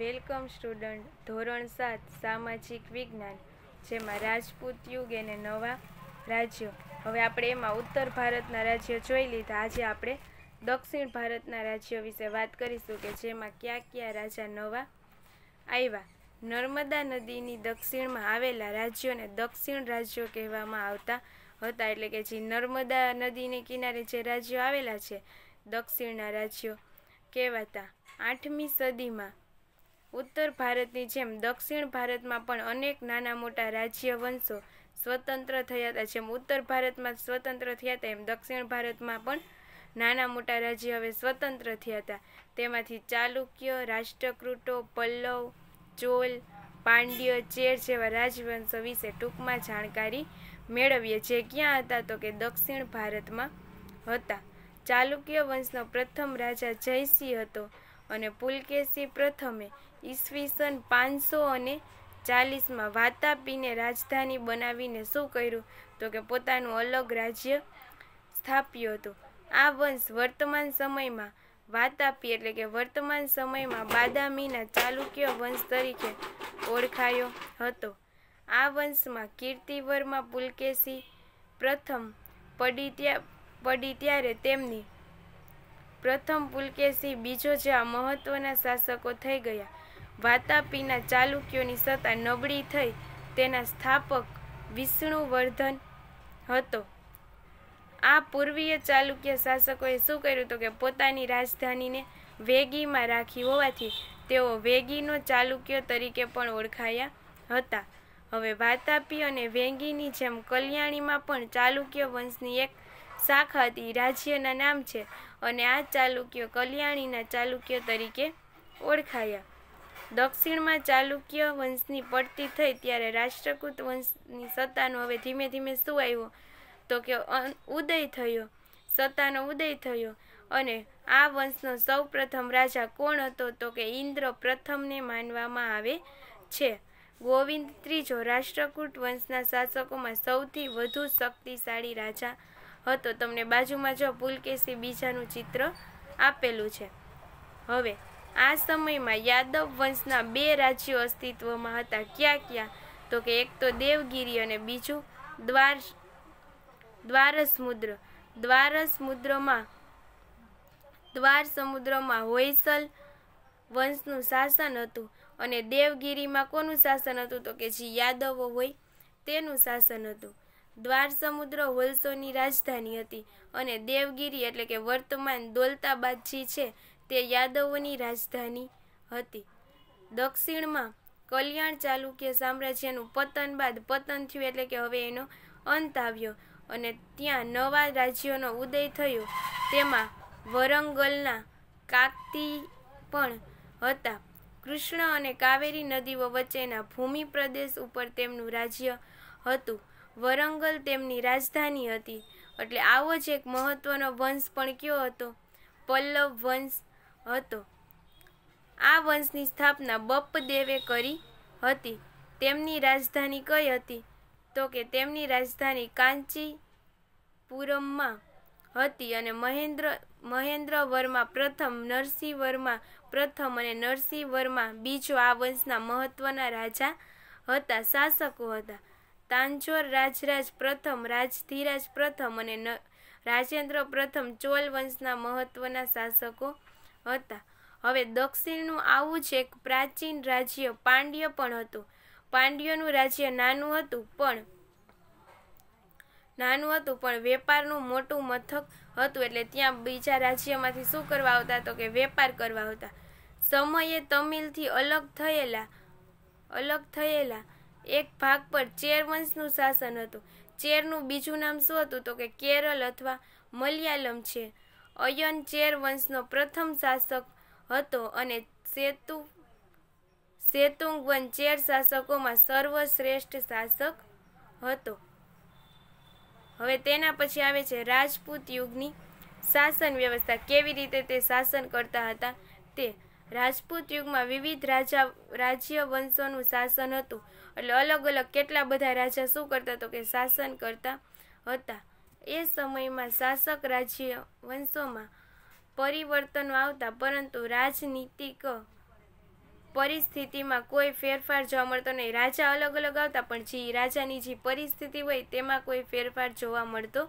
welcome student ધોરણ સાત સામાજિક વિજ્ઞાન જેમાં રાજપૂત યુગ અને નવા રાજ્યો હવે આપણે એમાં ઉત્તર ભારતના રાજ્યો જોઈ લીધા આજે આપણે દક્ષિણ ભારતના રાજ્યો વિશે વાત કરીશું કે જેમાં કયા કયા રાજા નવા આવ્યા નર્મદા નદીની દક્ષિણમાં આવેલા રાજ્યોને દક્ષિણ રાજ્યો કહેવામાં આવતા હતા એટલે કે જે નર્મદા નદીને કિનારે જે રાજ્યો આવેલા છે દક્ષિણના રાજ્યો કહેવાતા આઠમી સદીમાં ઉત્તર ભારતની જેમ દક્ષિણ ભારતમાં પણ અનેક નાના મોટા રાજ્ય વંશો સ્વતંત્ર થયા હતા જેમ ઉત્તર ભારતમાં સ્વતંત્ર થયા હતા એમ દક્ષિણ ભારતમાં પણ નાના મોટા રાજ્ય હવે સ્વતંત્ર થયા હતા તેમાંથી ચાલુક્ય રાષ્ટ્રકૃટો પલ્લવ ચોલ પાંડ્ય ચેર જેવા રાજવંશો વિશે ટૂંકમાં જાણકારી મેળવીએ જે ક્યાં હતા તો કે દક્ષિણ ભારતમાં હતા ચાલુક્ય વંશનો પ્રથમ રાજા જયસિંહ હતો અને પુલકેશી પ્રથમે ઈસવીસન પાંચસો અને ચાલીસમાં વાતાપીને રાજધાની બનાવીને શું કર્યું તો કે પોતાનું અલગ રાજ્ય સ્થાપ્યું હતું આ વંશ વર્તમાન સમયમાં વાતાપી એટલે કે વર્તમાન સમયમાં બાદામીના ચાલુક્ય વંશ તરીકે ઓળખાયો હતો આ વંશમાં કીર્તિવર્મા પુલકેશી પ્રથમ પડી ત્યાં પડી ત્યારે તેમની પ્રથમ પુલકેશી બીજો જે આ મહત્વના શાસકો થઈ ગયા વાતાપીના ચાલુક્યોની સત્તા નબળી થઈ તેના સ્થાપક વિષ્ણુવર્ધન હતો આ પૂર્વીય ચાલુક્ય શાસકોએ શું કર્યું તો કે પોતાની રાજધાનીને વેગીમાં રાખી હોવાથી તેઓ વેગીનો ચાલુક્ય તરીકે પણ ઓળખાયા હતા હવે વાતાપી અને વેગીની જેમ કલ્યાણીમાં પણ ચાલુક્ય વંશની એક શાખા હતી રાજ્યના નામ છે અને આ ચાલુક્ય કલ્યાણીના ચાલુક્ય તરીકે ઓળખાયા દક્ષિણમાં ચાલુક્ય વંશની પડતી થઈ ત્યારે રાષ્ટ્રકૂટ વંશની સત્તાનો હવે ધીમે ધીમે શું આવ્યો તો કે ઉદય થયો સત્તાનો ઉદય થયો અને આ વંશનો સૌ પ્રથમ રાજા કોણ હતો તો કે ઇન્દ્ર પ્રથમને માનવામાં આવે છે ગોવિંદ ત્રીજો રાષ્ટ્રકૂટ વંશના શાસકોમાં સૌથી વધુ શક્તિશાળી રાજા હતો તમને બાજુમાં જો પુલકેશી બીજાનું ચિત્ર આપેલું છે હવે આ સમયમાં યાદવ વંશના બે રાજ્યો અસ્તિત્વમાં હતા ક્યાં ક્યાં તો કે એક તો દેવગીરી અને બીજું દ્વાર દ્વાર સમુદ્ર દ્વાર સમુદ્રમાં દ્વાર સમુદ્રમાં હોયસલ વંશનું શાસન હતું અને દેવગીરીમાં કોનું શાસન હતું તો કે જે યાદવો હોય તેનું શાસન હતું દ્વાર સમુદ્ર હોલસોની રાજધાની હતી અને દેવગીરી એટલે કે વર્તમાન દોલતાબાદજી છે તે યાદવોની રાજધાની હતી દક્ષિણમાં કલ્યાણ ચાલુક્ય સામ્રાજ્યનું પતન બાદ પતન થયું એટલે કે હવે એનો અંત આવ્યો અને ત્યાં નવા રાજ્યોનો ઉદય થયો તેમાં વરંગલના કાકતી પણ હતા કૃષ્ણ અને કાવેરી નદીઓ વચ્ચેના ભૂમિ પ્રદેશ ઉપર તેમનું રાજ્ય હતું વરંગલ તેમની રાજધાની હતી એટલે આવો જ એક મહત્વનો વંશ પણ કયો હતો પલ્લવ વંશ હતો આ વંશની સ્થાપના બપદેવે કરી હતી તેમની રાજધાની કઈ હતી તો કે તેમની રાજધાની કાંચીપુરમમાં હતી અને મહેન્દ્ર મહેન્દ્ર વર્મા પ્રથમ નરસિંહ વર્મા પ્રથમ અને નરસિંહ વર્મા બીજો આ વંશના મહત્વના રાજા હતા શાસકો હતા તાંચોર રાજરાજ પ્રથમ રાજધીરાજ પ્રથમ અને રાજેન્દ્ર પ્રથમ ચોલ વંશના મહત્વના શાસકો હતા હવે દક્ષિણનું આવું જ એક પ્રાચીન રાજ્ય પાંડ્ય પણ હતું પાંડ્યનું રાજ્ય નાનું હતું પણ નાનું હતું પણ વેપારનું મોટું મથક હતું એટલે ત્યાં બીજા રાજ્યમાંથી શું કરવા આવતા તો કે વેપાર કરવા આવતા સમયે તમિલથી અલગ થયેલા અલગ થયેલા એક ભાગ પર ચેર વંશનું શાસન હતું ચેરનું બીજું નામ શું હતું તો કે કેરળ અથવા મલયાલમ છે અયન ચેર વંશનો પ્રથમ શાસક હતો અને સેતુ સેતુંગવન ચેર શાસકોમાં સર્વશ્રેષ્ઠ શાસક હતો હવે તેના પછી આવે છે રાજપૂત યુગની શાસન વ્યવસ્થા કેવી રીતે તે શાસન કરતા હતા તે રાજપૂત યુગમાં વિવિધ રાજા રાજ્ય વંશોનું શાસન હતું એટલે અલગ અલગ કેટલા બધા રાજા શું કરતા તો કે શાસન કરતા હતા એ સમયમાં શાસક રાજ્ય વંશોમાં પરિવર્તનો આવતા પરંતુ રાજનીતિક પરિસ્થિતિમાં કોઈ ફેરફાર જોવા મળતો નહીં રાજા અલગ અલગ આવતા પણ જે રાજાની જે પરિસ્થિતિ હોય તેમાં કોઈ ફેરફાર જોવા મળતો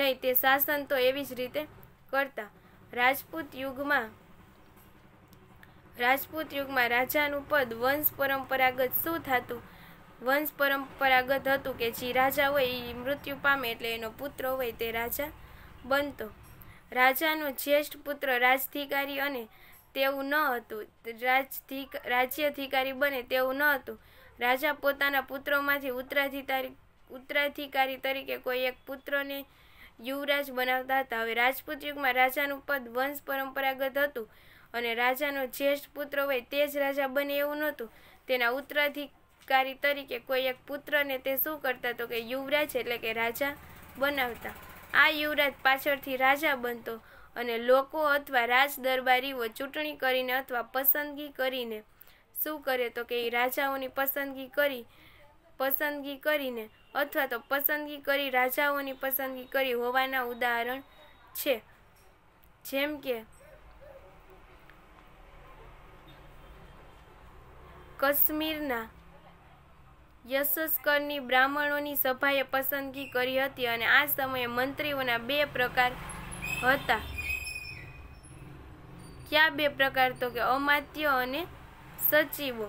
નહીં તે શાસન તો એવી જ રીતે કરતા રાજપૂત યુગમાં રાજપૂત યુગમાં રાજાનું પદ વંશ પરંપરાગત શું થતું વંશ પરંપરાગત હતું કે જે રાજા હોય એ મૃત્યુ પામે એટલે એનો પુત્ર હોય તે રાજા બનતો રાજાનો જ્યેષ્ઠ પુત્ર રાજધિકારી અને તેવું ન હતું રાજધિક રાજ્યાધિકારી બને તેવું ન હતું રાજા પોતાના પુત્રોમાંથી ઉત્તરાધિકારી ઉત્તરાધિકારી તરીકે કોઈ એક પુત્રને યુવરાજ બનાવતા હતા હવે રાજપૂત યુગમાં રાજાનું પદ વંશ પરંપરાગત હતું અને રાજાનો જ્યેષ્ઠ પુત્ર હોય તે જ રાજા બને એવું નહોતું તેના ઉત્તરાધિક ઉપકારી તરીકે કોઈ એક પુત્રને તે શું કરતા તો કે યુવરાજ એટલે કે રાજા બનાવતા આ યુવરાજ પાછળથી રાજા બનતો અને લોકો અથવા રાજ દરબારીઓ ચૂંટણી કરીને અથવા પસંદગી કરીને શું કરે તો કે એ રાજાઓની પસંદગી કરી પસંદગી કરીને અથવા તો પસંદગી કરી રાજાઓની પસંદગી કરી હોવાના ઉદાહરણ છે જેમ કે કશ્મીરના યશસ્કરની બ્રાહ્મણોની સભાએ પસંદગી કરી હતી અને આ સમયે મંત્રીઓના બે પ્રકાર હતા ક્યાં બે પ્રકાર તો કે અમાત્ય અને સચિવો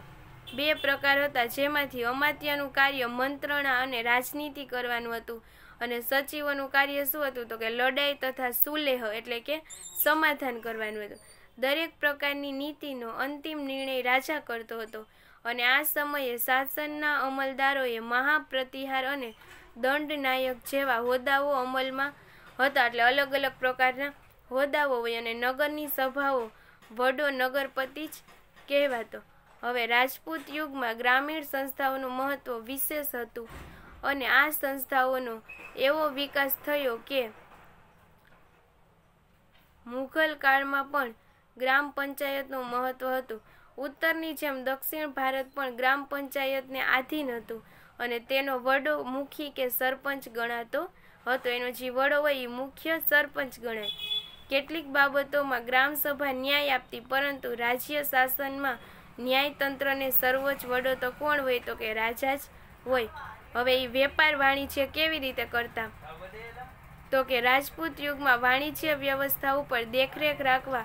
બે પ્રકાર હતા જેમાંથી અમાત્યનું કાર્ય મંત્રણા અને રાજનીતિ કરવાનું હતું અને સચિવોનું કાર્ય શું હતું તો કે લડાઈ તથા સુલેહ એટલે કે સમાધાન કરવાનું હતું દરેક પ્રકારની નીતિનો અંતિમ નિર્ણય રાજા કરતો હતો અને આ સમયે શાસનના અમલદારોએ મહાપ્રતિહાર અને દંડનાયક જેવા હોદ્દાઓ અમલમાં હતા એટલે અલગ અલગ પ્રકારના હોદ્દાઓ હોય અને નગરની સભાઓ વડો નગરપતિ જ કહેવાતો હવે રાજપૂત યુગમાં ગ્રામીણ સંસ્થાઓનું મહત્ત્વ વિશેષ હતું અને આ સંસ્થાઓનો એવો વિકાસ થયો કે મુઘલ કાળમાં પણ ગ્રામ પંચાયતનું મહત્ત્વ હતું ઉત્તરની જેમ દક્ષિણ ભારત પણ ગ્રામ પંચાયતને આધીન હતું અને તેનો વડો મુખી કે સરપંચ ગણાતો હતો એનો જે વડો હોય એ મુખ્ય સરપંચ ગણાય કેટલીક બાબતોમાં ગ્રામસભા ન્યાય આપતી પરંતુ રાજ્ય શાસનમાં ન્યાયતંત્રને સર્વોચ્ચ વડો તો કોણ હોય તો કે રાજા જ હોય હવે એ વેપાર વાણિજ્ય કેવી રીતે કરતા તો કે રાજપૂત યુગમાં વાણિજ્ય વ્યવસ્થા ઉપર દેખરેખ રાખવા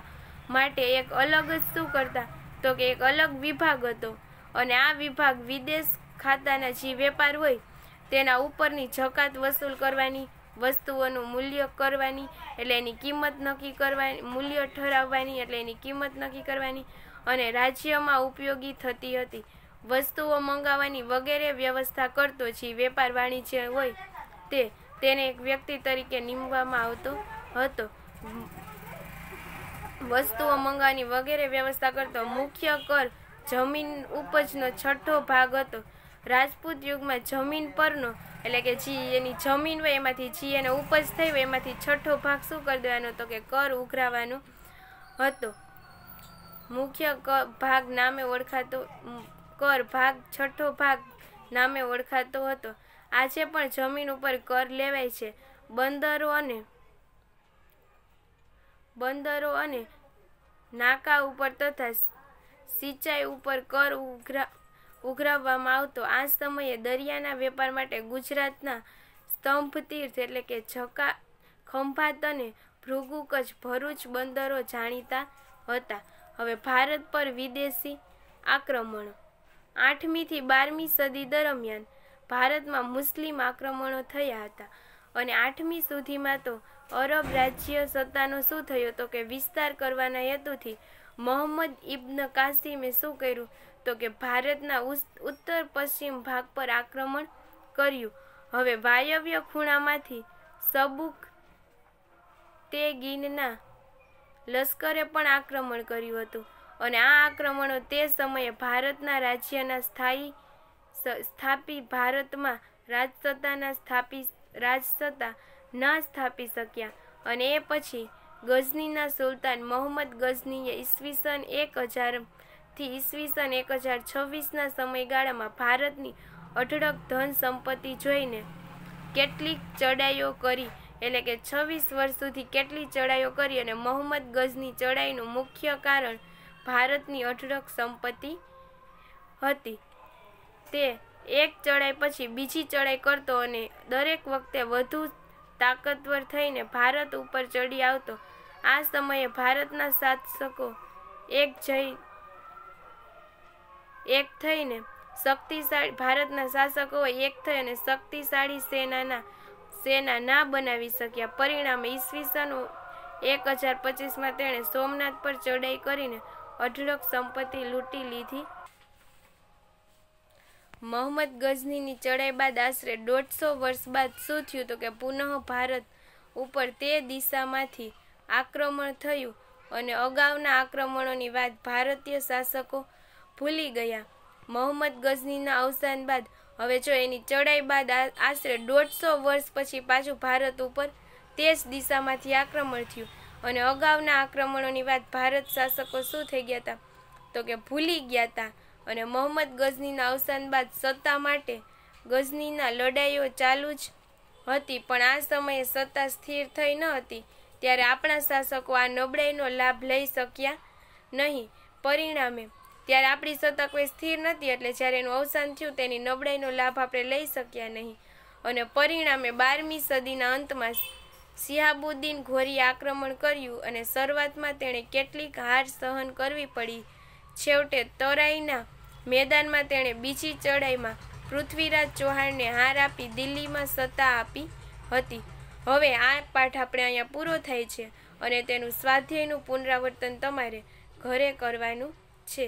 માટે એક અલગ જ શું કરતા તો કે એક અલગ વિભાગ હતો અને આ વિભાગ વિદેશ ખાતાના જે વેપાર હોય તેના ઉપરની જકાત વસૂલ કરવાની વસ્તુઓનું મૂલ્ય કરવાની એટલે એની કિંમત નક્કી કરવાની મૂલ્ય ઠરાવવાની એટલે એની કિંમત નક્કી કરવાની અને રાજ્યમાં ઉપયોગી થતી હતી વસ્તુઓ મંગાવવાની વગેરે વ્યવસ્થા કરતો જે વેપાર વાણિજ્ય હોય તે તેને એક વ્યક્તિ તરીકે નીમવામાં આવતો હતો વસ્તુઓ મંગાવવાની વગેરે વ્યવસ્થા કરતો મુખ્ય કર જમીન ઉપજનો છઠ્ઠો ભાગ હતો રાજપૂત યુગમાં જમીન પરનો એટલે કે જી એની જમીન હોય એમાંથી જી એને ઉપજ થઈ હોય એમાંથી છઠ્ઠો ભાગ શું કરી દેવાનો તો કે કર ઉઘરાવાનો હતો મુખ્ય ભાગ નામે ઓળખાતો કર ભાગ છઠ્ઠો ભાગ નામે ઓળખાતો હતો આજે પણ જમીન ઉપર કર લેવાય છે બંદરો અને બંદરો અને નાકા ઉપર તથા સિંચાઈ ઉપર કર ઉઘરા ઉઘરાવવામાં આવતો આ સમયે દરિયાના વેપાર માટે ગુજરાતના સ્તંભ તીર્થ એટલે કે છકા ખંભાત અને ભૃગુ કચ્છ ભરૂચ બંદરો જાણીતા હતા હવે ભારત પર વિદેશી આક્રમણો આઠમીથી બારમી સદી દરમિયાન ભારતમાં મુસ્લિમ આક્રમણો થયા હતા અને આઠમી સુધીમાં તો અરબ રાજ્ય સત્તાનું શું થયું તો કે વિસ્તાર કરવાના હેતુથી મોહમ્મદ ઇબ્ન કાસિમે શું કર્યું તો કે ભારતના ઉત્તર પશ્ચિમ ભાગ પર આક્રમણ કર્યું હવે વાયવ્ય ખૂણામાંથી સબુક તે ગીનના લશ્કરે પણ આક્રમણ કર્યું હતું અને આ આક્રમણો તે સમયે ભારતના રાજ્યના સ્થાયી સ્થાપી ભારતમાં રાજસત્તાના સ્થાપી રાજસત્તા ના સ્થાપી શક્યા અને એ પછી ગઝનીના સુલતાન મોહમ્મદ ગઝનીએ ઈસવીસન એક હજારથી ઈસવીસન એક હજાર છવ્વીસના સમયગાળામાં ભારતની અઢળક ધન સંપત્તિ જોઈને કેટલીક ચડાઈઓ કરી એટલે કે છવ્વીસ વર્ષ સુધી કેટલી ચડાઈઓ કરી અને મોહમ્મદ ગઝની ચડાઈનું મુખ્ય કારણ ભારતની અઢળક સંપત્તિ હતી તે એક ચડાઈ પછી બીજી ચડાઈ કરતો અને દરેક વખતે વધુ તાકતવર થઈને ભારત ઉપર ચડી આવતો આ સમયે ભારતના શાસકો એક જઈ એક થઈને શક્તિશાળી ભારતના શાસકો એક થઈ અને શક્તિશાળી સેનાના સેના ના બનાવી શક્યા પરિણામે ઈસવીસન એક હજાર પચીસમાં તેણે સોમનાથ પર ચડાઈ કરીને અઢળક સંપત્તિ લૂંટી લીધી મોહમ્મદ ગઝનીની ચડાઈ બાદ આશરે દોઢસો વર્ષ બાદ શું થયું તો કે પુનઃ ભારત ઉપર તે દિશામાંથી આક્રમણ થયું અને અગાઉના આક્રમણોની વાત ભારતીય શાસકો ભૂલી ગયા મોહમ્મદ ગઝનીના અવસાન બાદ હવે જો એની ચડાઈ બાદ આશરે દોઢસો વર્ષ પછી પાછું ભારત ઉપર તે જ દિશામાંથી આક્રમણ થયું અને અગાઉના આક્રમણોની વાત ભારત શાસકો શું થઈ ગયા હતા તો કે ભૂલી ગયા હતા અને મોહમ્મદ ગઝનીના અવસાન બાદ સત્તા માટે ગઝનીના લડાઈઓ ચાલુ જ હતી પણ આ સમયે સત્તા સ્થિર થઈ ન હતી ત્યારે આપણા શાસકો આ નબળાઈનો લાભ લઈ શક્યા નહીં પરિણામે ત્યારે આપણી સત્તા કોઈ સ્થિર નથી એટલે જ્યારે એનું અવસાન થયું તેની નબળાઈનો લાભ આપણે લઈ શક્યા નહીં અને પરિણામે બારમી સદીના અંતમાં સિહાબુદ્દીન ઘોરી આક્રમણ કર્યું અને શરૂઆતમાં તેણે કેટલીક હાર સહન કરવી પડી છેવટે તરાઈના મેદાનમાં તેણે બીજી ચઢાઈમાં પૃથ્વીરાજ ચૌહાણને હાર આપી દિલ્હીમાં સત્તા આપી હતી હવે આ પાઠ આપણે અહીંયા પૂરો થાય છે અને તેનું સ્વાધ્યાયનું પુનરાવર્તન તમારે ઘરે કરવાનું છે